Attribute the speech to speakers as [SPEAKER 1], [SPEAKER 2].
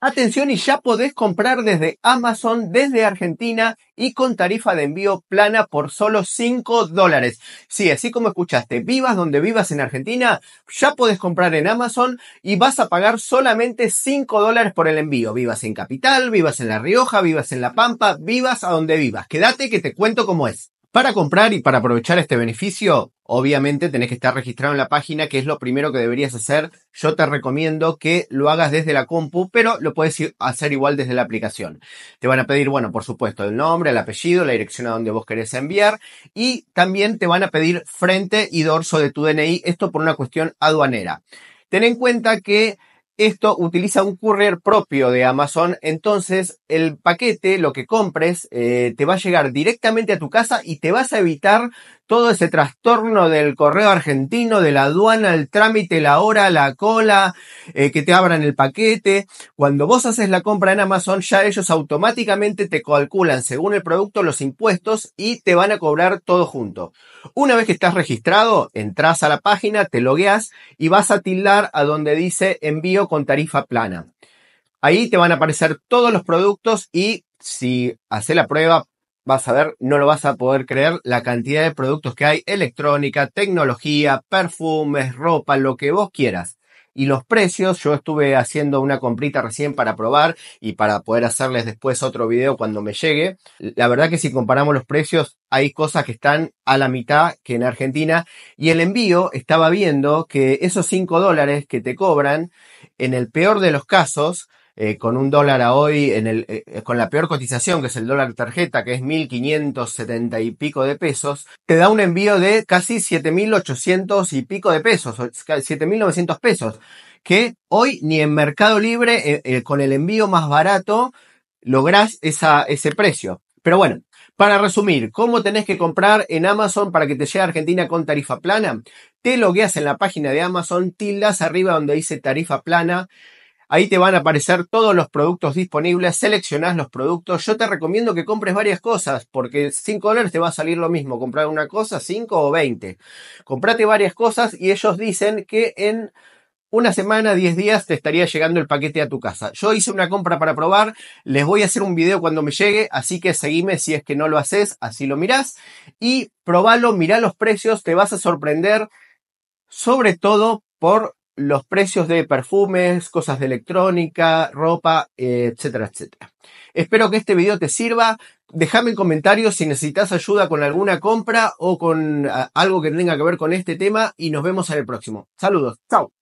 [SPEAKER 1] Atención y ya podés comprar desde Amazon, desde Argentina y con tarifa de envío plana por solo 5 dólares. Sí, así como escuchaste, vivas donde vivas en Argentina, ya podés comprar en Amazon y vas a pagar solamente 5 dólares por el envío. Vivas en Capital, vivas en La Rioja, vivas en La Pampa, vivas a donde vivas. Quédate que te cuento cómo es. Para comprar y para aprovechar este beneficio, obviamente tenés que estar registrado en la página, que es lo primero que deberías hacer. Yo te recomiendo que lo hagas desde la compu, pero lo puedes hacer igual desde la aplicación. Te van a pedir, bueno, por supuesto, el nombre, el apellido, la dirección a donde vos querés enviar y también te van a pedir frente y dorso de tu DNI, esto por una cuestión aduanera. Ten en cuenta que esto utiliza un courier propio de Amazon, entonces el paquete, lo que compres, eh, te va a llegar directamente a tu casa y te vas a evitar todo ese trastorno del correo argentino, de la aduana, el trámite, la hora, la cola, eh, que te abran el paquete. Cuando vos haces la compra en Amazon, ya ellos automáticamente te calculan según el producto los impuestos y te van a cobrar todo junto. Una vez que estás registrado, entras a la página, te logueas y vas a tildar a donde dice envío con tarifa plana. Ahí te van a aparecer todos los productos y si haces la prueba, vas a ver, no lo vas a poder creer, la cantidad de productos que hay, electrónica, tecnología, perfumes, ropa, lo que vos quieras. Y los precios, yo estuve haciendo una comprita recién para probar y para poder hacerles después otro video cuando me llegue. La verdad que si comparamos los precios, hay cosas que están a la mitad que en Argentina. Y el envío, estaba viendo que esos 5 dólares que te cobran, en el peor de los casos, eh, con un dólar a hoy, en el, eh, eh, con la peor cotización, que es el dólar tarjeta, que es 1.570 y pico de pesos, te da un envío de casi 7.800 y pico de pesos, 7.900 pesos, que hoy ni en Mercado Libre, con el envío más barato, lográs ese precio. Pero bueno, para resumir, ¿cómo tenés que comprar en Amazon para que te llegue a Argentina con tarifa plana? Te logueas en la página de Amazon, tildas arriba donde dice tarifa plana, Ahí te van a aparecer todos los productos disponibles, seleccionás los productos. Yo te recomiendo que compres varias cosas, porque 5 dólares te va a salir lo mismo, comprar una cosa, 5 o 20. Comprate varias cosas y ellos dicen que en una semana, 10 días te estaría llegando el paquete a tu casa. Yo hice una compra para probar, les voy a hacer un video cuando me llegue, así que seguime si es que no lo haces, así lo mirás y probalo, mirá los precios, te vas a sorprender sobre todo por los precios de perfumes, cosas de electrónica, ropa, eh, etcétera, etcétera. Espero que este video te sirva. Déjame en comentarios si necesitas ayuda con alguna compra o con ah, algo que tenga que ver con este tema y nos vemos en el próximo. Saludos. Chao.